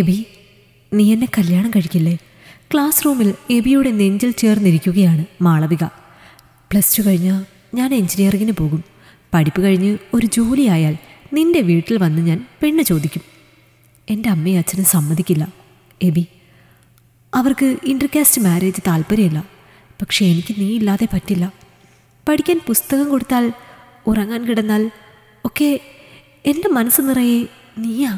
AB നീ എന്നെ കല്യാണം കഴിക്കില്ലേ ക്ലാസ് റൂമിൽ എബിയുടെ നെഞ്ചിൽ ചേർന്നിരിക്കുകയാണ് മാളവിക പ്ലസ് ടു കഴിഞ്ഞ് ഞാൻ എഞ്ചിനീയറിങ്ങിന് പോകും പഠിപ്പ് കഴിഞ്ഞ് ഒരു ജോലിയായാൽ നിന്റെ വീട്ടിൽ വന്ന് ഞാൻ പെണ്ണ് ചോദിക്കും എൻ്റെ അമ്മയും അച്ഛനും സമ്മതിക്കില്ല എബി അവർക്ക് ഇൻ്റർകാസ്റ്റ് മാരേജ് താല്പര്യമില്ല പക്ഷേ എനിക്ക് നീ ഇല്ലാതെ പറ്റില്ല പഠിക്കാൻ പുസ്തകം കൊടുത്താൽ ഉറങ്ങാൻ കിടന്നാൽ ഒക്കെ എൻ്റെ മനസ്സ് നിറയെ നീയാ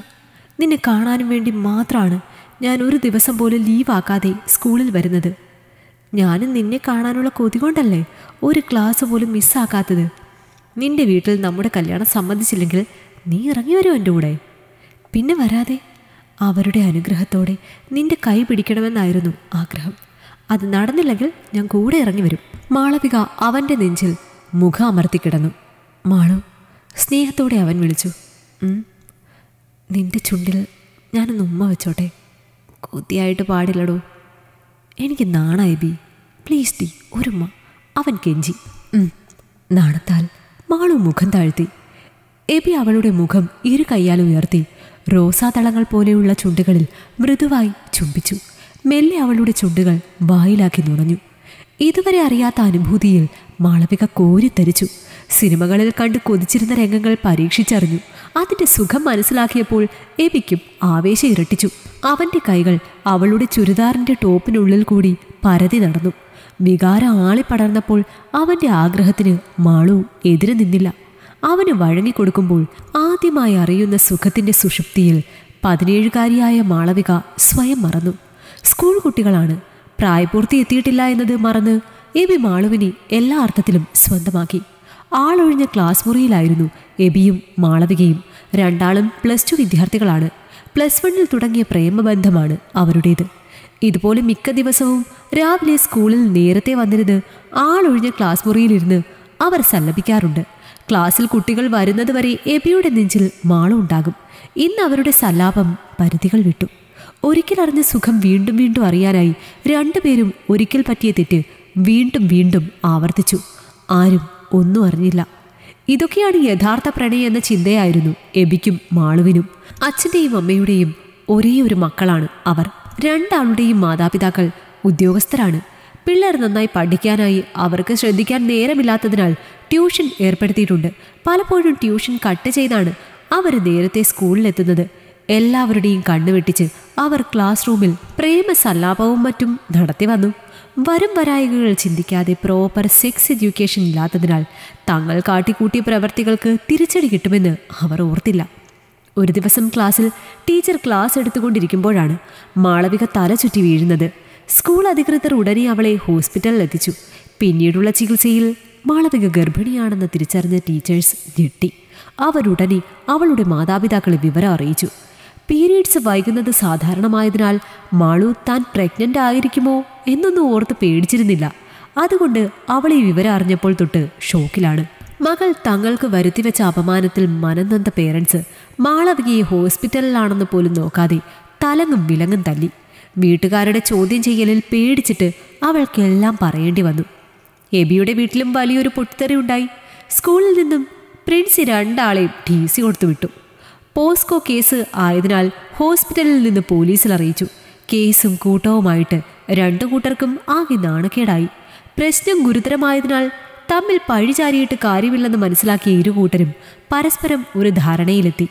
നിന്നെ കാണാനും വേണ്ടി മാത്രമാണ് ഞാൻ ഒരു ദിവസം പോലും ലീവാക്കാതെ സ്കൂളിൽ വരുന്നത് ഞാനും നിന്നെ കാണാനുള്ള കൊതി കൊണ്ടല്ലേ ഒരു ക്ലാസ് പോലും മിസ്സാക്കാത്തത് നിന്റെ വീട്ടിൽ നമ്മുടെ കല്യാണം സമ്മതിച്ചില്ലെങ്കിൽ നീ ഇറങ്ങി വരുമോ എൻ്റെ കൂടെ പിന്നെ വരാതെ അവരുടെ അനുഗ്രഹത്തോടെ നിന്റെ കൈ പിടിക്കണമെന്നായിരുന്നു ആഗ്രഹം അത് നടന്നില്ലെങ്കിൽ ഞാൻ കൂടെ ഇറങ്ങി വരും മാളവിക അവൻ്റെ നെഞ്ചിൽ മുഖം അമർത്തിക്കിടന്നു മാളു സ്നേഹത്തോടെ അവൻ വിളിച്ചു നിന്റെ ചുണ്ടിൽ ഞാനൊന്ന് ഉമ്മ വെച്ചോട്ടെ കൊതിയായിട്ട് പാടില്ലടോ എനിക്ക് നാണായി ബി പ്ലീസ് ദി ഒരുമ്മ അവൻ കെഞ്ചി നാണത്താൽ മാളു മുഖം താഴ്ത്തി എബി അവളുടെ മുഖം ഇരു കൈയാൽ ഉയർത്തി റോസാതളങ്ങൾ പോലെയുള്ള ചുണ്ടുകളിൽ മൃദുവായി ചുംബിച്ചു മെല്ലെ അവളുടെ ചുണ്ടുകൾ വായിലാക്കി നുണഞ്ഞു ഇതുവരെ അറിയാത്ത അനുഭൂതിയിൽ മാളവിക കോരിത്തരിച്ചു സിനിമകളിൽ കണ്ട് കൊതിച്ചിരുന്ന രംഗങ്ങൾ പരീക്ഷിച്ചറിഞ്ഞു അതിൻ്റെ സുഖം മനസ്സിലാക്കിയപ്പോൾ എബിക്കും ആവേശം ഇരട്ടിച്ചു അവൻ്റെ കൈകൾ അവളുടെ ചുരിദാറിൻ്റെ ടോപ്പിനുള്ളിൽ കൂടി പരതി നടന്നു വികാരം ആളിപ്പടർന്നപ്പോൾ അവൻ്റെ ആഗ്രഹത്തിന് മാളു എതിരെ നിന്നില്ല അവന് വഴങ്ങിക്കൊടുക്കുമ്പോൾ ആദ്യമായി അറിയുന്ന സുഖത്തിൻ്റെ സുഷുപ്തിയിൽ പതിനേഴുകാരിയായ മാളവിക സ്വയം മറന്നു സ്കൂൾ കുട്ടികളാണ് പ്രായപൂർത്തി എത്തിയിട്ടില്ല എന്നത് മറന്ന് എബി മാളുവിനെ എല്ലാ അർത്ഥത്തിലും സ്വന്തമാക്കി ആളൊഴിഞ്ഞ ക്ലാസ് മുറിയിലായിരുന്നു എബിയും മാളവികയും രണ്ടാളും പ്ലസ് ടു വിദ്യാർത്ഥികളാണ് പ്ലസ് വണ്ണിൽ തുടങ്ങിയ പ്രേമബന്ധമാണ് അവരുടേത് ഇതുപോലെ മിക്ക ദിവസവും രാവിലെ സ്കൂളിൽ നേരത്തെ വന്നിരുന്ന് ആളൊഴിഞ്ഞ ക്ലാസ് മുറിയിലിരുന്ന് അവർ സല്ലപിക്കാറുണ്ട് ക്ലാസ്സിൽ കുട്ടികൾ വരുന്നതുവരെ എബിയുടെ നെഞ്ചിൽ മാളുണ്ടാകും ഇന്ന് അവരുടെ സല്ലാപം പരിധികൾ വിട്ടു ഒരിക്കൽ അറിഞ്ഞ സുഖം വീണ്ടും വീണ്ടും അറിയാനായി രണ്ടുപേരും ഒരിക്കൽ പറ്റിയ തെറ്റ് വീണ്ടും വീണ്ടും ആവർത്തിച്ചു ആരും ഒന്നും അറിഞ്ഞില്ല ഇതൊക്കെയാണ് യഥാർത്ഥ പ്രണയം എന്ന ചിന്തയായിരുന്നു എബിക്കും മാളുവിനും അച്ഛൻ്റെയും അമ്മയുടെയും ഒരേ ഒരു മക്കളാണ് അവർ രണ്ടാളുടെയും മാതാപിതാക്കൾ ഉദ്യോഗസ്ഥരാണ് പിള്ളേർ നന്നായി പഠിക്കാനായി അവർക്ക് ശ്രദ്ധിക്കാൻ നേരമില്ലാത്തതിനാൽ ട്യൂഷൻ ഏർപ്പെടുത്തിയിട്ടുണ്ട് പലപ്പോഴും ട്യൂഷൻ കട്ട് ചെയ്താണ് അവർ നേരത്തെ സ്കൂളിലെത്തുന്നത് എല്ലാവരുടെയും കണ്ണുവെട്ടിച്ച് അവർ ക്ലാസ് റൂമിൽ പ്രേമസല്ലാപവും മറ്റും നടത്തി വന്നു വരും വരായകകൾ ചിന്തിക്കാതെ പ്രോപ്പർ സെക്സ് എഡ്യൂക്കേഷൻ ഇല്ലാത്തതിനാൽ തങ്ങൾ കാട്ടിക്കൂട്ടിയ പ്രവർത്തികൾക്ക് തിരിച്ചടി കിട്ടുമെന്ന് അവർ ഓർത്തില്ല ഒരു ദിവസം ക്ലാസ്സിൽ ടീച്ചർ ക്ലാസ് എടുത്തുകൊണ്ടിരിക്കുമ്പോഴാണ് മാളവിക തല ചുറ്റി വീഴുന്നത് സ്കൂൾ അധികൃതർ ഉടനെ അവളെ ഹോസ്പിറ്റലിൽ എത്തിച്ചു പിന്നീടുള്ള ചികിത്സയിൽ മാളവിക ഗർഭിണിയാണെന്ന് തിരിച്ചറിഞ്ഞ ടീച്ചേഴ്സ് ഞെട്ടി അവരുടനെ അവളുടെ മാതാപിതാക്കളെ വിവരം അറിയിച്ചു പീരീഡ്സ് വൈകുന്നത് സാധാരണമായതിനാൽ മാളു താൻ പ്രഗ്നൻ്റ് ആയിരിക്കുമോ എന്നൊന്നും ഓർത്ത് പേടിച്ചിരുന്നില്ല അതുകൊണ്ട് അവൾ ഈ വിവരം അറിഞ്ഞപ്പോൾ തൊട്ട് ഷോക്കിലാണ് മകൾ തങ്ങൾക്ക് വരുത്തിവെച്ച അപമാനത്തിൽ മനംനന്ദ പേരൻസ് മാളവികയെ ഹോസ്പിറ്റലിലാണെന്ന് പോലും നോക്കാതെ തലങ്ങും വിലങ്ങും തല്ലി വീട്ടുകാരുടെ ചോദ്യം ചെയ്യലിൽ പേടിച്ചിട്ട് അവൾക്കെല്ലാം പറയേണ്ടി വന്നു എബിയുടെ വീട്ടിലും വലിയൊരു പൊട്ടിത്തെറി ഉണ്ടായി സ്കൂളിൽ നിന്നും പ്രിൻസ് രണ്ടാളെയും ടി സി കൊടുത്തു വിട്ടു പോസ്കോ കേസ് ആയതിനാൽ ഹോസ്പിറ്റലിൽ നിന്ന് പോലീസിൽ അറിയിച്ചു കേസും കൂട്ടവുമായിട്ട് രണ്ടു കൂട്ടർക്കും ആകെ നാണക്കേടായി പ്രശ്നം ഗുരുതരമായതിനാൽ തമ്മിൽ പഴിചാരിയിട്ട് കാര്യമില്ലെന്ന് മനസ്സിലാക്കിയ ഇരു കൂട്ടരും പരസ്പരം ഒരു ധാരണയിലെത്തി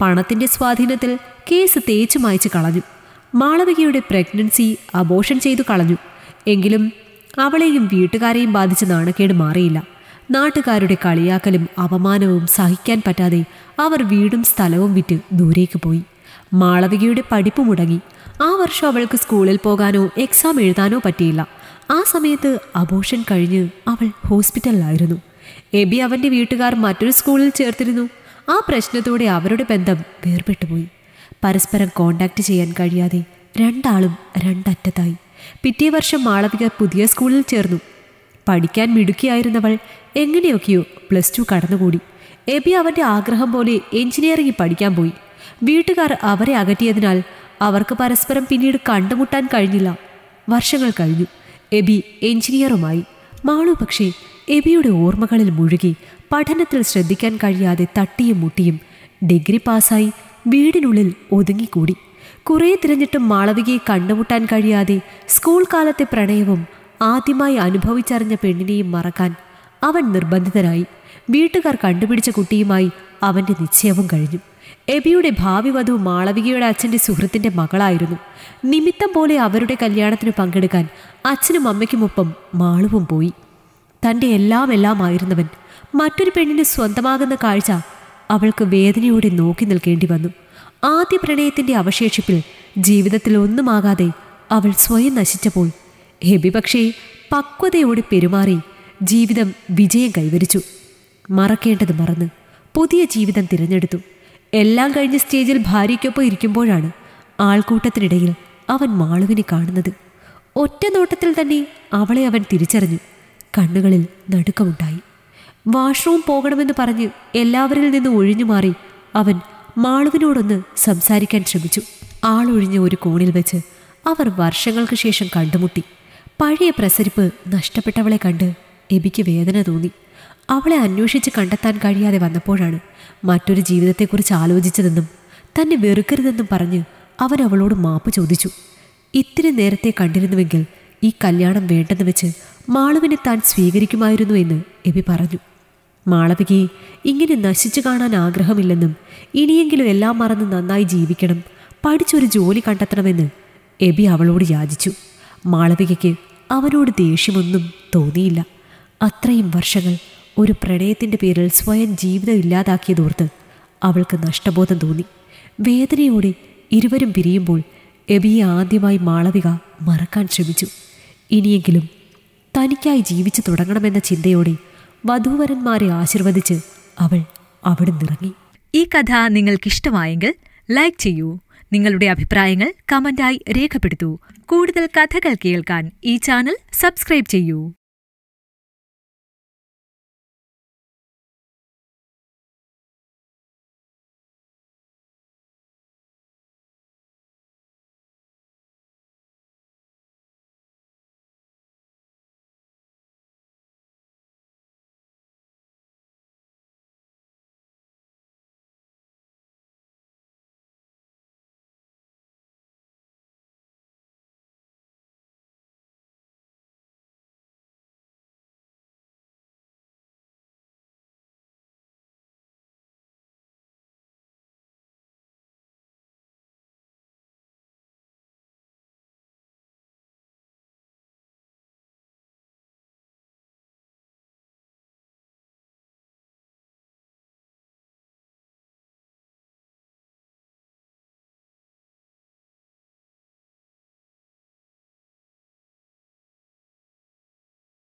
പണത്തിന്റെ സ്വാധീനത്തിൽ കേസ് തേച്ചു മായ്ച്ചു കളഞ്ഞു മാളവികയുടെ പ്രഗ്നൻസി അബോഷൻ ചെയ്തു കളഞ്ഞു എങ്കിലും അവളെയും വീട്ടുകാരെയും ബാധിച്ച നാണക്കേട് മാറിയില്ല നാട്ടുകാരുടെ കളിയാക്കലും അപമാനവും സഹിക്കാൻ പറ്റാതെ അവർ വീടും സ്ഥലവും വിറ്റ് ദൂരേക്ക് പോയി മാളവികയുടെ പഠിപ്പ് മുടങ്ങി ആ വർഷം അവൾക്ക് സ്കൂളിൽ പോകാനോ എക്സാം എഴുതാനോ പറ്റിയില്ല ആ സമയത്ത് അബോഷൻ കഴിഞ്ഞ് അവൾ ഹോസ്പിറ്റലിലായിരുന്നു എബി അവൻ്റെ വീട്ടുകാർ മറ്റൊരു സ്കൂളിൽ ചേർത്തിരുന്നു ആ പ്രശ്നത്തോടെ അവരുടെ ബന്ധം വേർപെട്ടുപോയി പരസ്പരം കോണ്ടാക്ട് ചെയ്യാൻ കഴിയാതെ രണ്ടാളും രണ്ടറ്റത്തായി പിറ്റേ വർഷം മാളവിക പുതിയ സ്കൂളിൽ ചേർന്നു പഠിക്കാൻ മിടുക്കിയായിരുന്നവൾ എങ്ങനെയൊക്കെയോ പ്ലസ് ടു കടന്നുകൂടി എബി അവൻ്റെ ആഗ്രഹം പോലെ എഞ്ചിനീയറിംഗ് പഠിക്കാൻ പോയി വീട്ടുകാർ അവരെ അകറ്റിയതിനാൽ അവർക്ക് പരസ്പരം പിന്നീട് കണ്ടുമുട്ടാൻ കഴിഞ്ഞില്ല വർഷങ്ങൾ കഴിഞ്ഞു എബി എഞ്ചിനീയറുമായി മാളു പക്ഷേ എബിയുടെ ഓർമ്മകളിൽ മുഴുകി പഠനത്തിൽ ശ്രദ്ധിക്കാൻ കഴിയാതെ തട്ടിയും മുട്ടിയും ഡിഗ്രി പാസ്സായി വീടിനുള്ളിൽ ഒതുങ്ങിക്കൂടി കുറേ തിരഞ്ഞിട്ടും മാളവികയെ കണ്ടുമുട്ടാൻ കഴിയാതെ സ്കൂൾ കാലത്തെ പ്രണയവും ആദ്യമായി അനുഭവിച്ചറിഞ്ഞ പെണ്ണിനെയും മറക്കാൻ അവൻ നിർബന്ധിതനായി വീട്ടുകാർ കണ്ടുപിടിച്ച കുട്ടിയുമായി അവൻ്റെ നിശ്ചയവും കഴിഞ്ഞു എബിയുടെ ഭാവി വധു മാളവികയുടെ അച്ഛൻ്റെ സുഹൃത്തിൻ്റെ മകളായിരുന്നു നിമിത്തം പോലെ അവരുടെ കല്യാണത്തിന് പങ്കെടുക്കാൻ അച്ഛനും അമ്മയ്ക്കുമൊപ്പം മാളുവും പോയി തൻ്റെ എല്ലാം എല്ലാം ആയിരുന്നവൻ മറ്റൊരു പെണ്ണിന് സ്വന്തമാകുന്ന കാഴ്ച അവൾക്ക് വേദനയോടെ നോക്കി നിൽക്കേണ്ടി വന്നു ആദ്യ പ്രണയത്തിൻ്റെ അവശേഷിപ്പിൽ ജീവിതത്തിൽ ഒന്നുമാകാതെ അവൾ സ്വയം നശിച്ചപ്പോൾ ഹെബി പക്ഷേ പക്വതയോടെ പെരുമാറി ജീവിതം വിജയം കൈവരിച്ചു മറക്കേണ്ടത് മറന്ന് പുതിയ ജീവിതം തിരഞ്ഞെടുത്തു എല്ലാം കഴിഞ്ഞ് സ്റ്റേജിൽ ഭാര്യയ്ക്കൊപ്പം ഇരിക്കുമ്പോഴാണ് ആൾക്കൂട്ടത്തിനിടയിൽ അവൻ മാളുവിനെ കാണുന്നത് ഒറ്റ നോട്ടത്തിൽ തന്നെ അവളെ അവൻ തിരിച്ചറിഞ്ഞു കണ്ണുകളിൽ നടുക്കമുണ്ടായി വാഷ്റൂം പോകണമെന്ന് പറഞ്ഞ് എല്ലാവരിൽ നിന്ന് ഒഴിഞ്ഞു മാറി അവൻ മാളുവിനോടൊന്ന് സംസാരിക്കാൻ ശ്രമിച്ചു ആളൊഴിഞ്ഞ ഒരു കോണിൽ വെച്ച് അവർ വർഷങ്ങൾക്ക് ശേഷം കണ്ടുമുട്ടി പഴയ പ്രസരിപ്പ് നഷ്ടപ്പെട്ടവളെ കണ്ട് എബിക്ക് വേദന തോന്നി അവളെ അന്വേഷിച്ച് കണ്ടെത്താൻ കഴിയാതെ വന്നപ്പോഴാണ് മറ്റൊരു ജീവിതത്തെക്കുറിച്ച് ആലോചിച്ചതെന്നും തന്നെ വെറുക്കരുതെന്നും പറഞ്ഞ് അവൻ മാപ്പ് ചോദിച്ചു ഇത്തിരി നേരത്തെ കണ്ടിരുന്നുവെങ്കിൽ ഈ കല്യാണം വേണ്ടെന്ന് വെച്ച് മാളവിനെ താൻ സ്വീകരിക്കുമായിരുന്നു എന്ന് എബി പറഞ്ഞു മാളവികയെ ഇങ്ങനെ നശിച്ചു കാണാൻ ആഗ്രഹമില്ലെന്നും ഇനിയെങ്കിലും എല്ലാം മറന്ന് നന്നായി ജീവിക്കണം പഠിച്ചൊരു ജോലി കണ്ടെത്തണമെന്ന് എബി അവളോട് യാചിച്ചു മാളവികയ്ക്ക് അവനോട് ദേഷ്യമൊന്നും തോന്നിയില്ല അത്രയും വർഷങ്ങൾ ഒരു പ്രണയത്തിൻ്റെ പേരിൽ സ്വയം ജീവിതം ഇല്ലാതാക്കിയതോർത്ത് അവൾക്ക് നഷ്ടബോധം തോന്നി വേദനയോടെ ഇരുവരും പിരിയുമ്പോൾ എബിയെ ആദ്യമായി മാളവിക മറക്കാൻ ശ്രമിച്ചു ഇനിയെങ്കിലും തനിക്കായി ജീവിച്ചു തുടങ്ങണമെന്ന ചിന്തയോടെ വധൂവരന്മാരെ ആശീർവദിച്ച് അവൾ അവിടെ നിറങ്ങി ഈ കഥ നിങ്ങൾക്കിഷ്ടമായെങ്കിൽ ലൈക്ക് ചെയ്യൂ നിങ്ങളുടെ അഭിപ്രായങ്ങൾ കമൻ്റായി രേഖപ്പെടുത്തൂ കൂടുതൽ കഥകൾ കേൾക്കാൻ ഈ ചാനൽ സബ്സ്ക്രൈബ് ചെയ്യൂ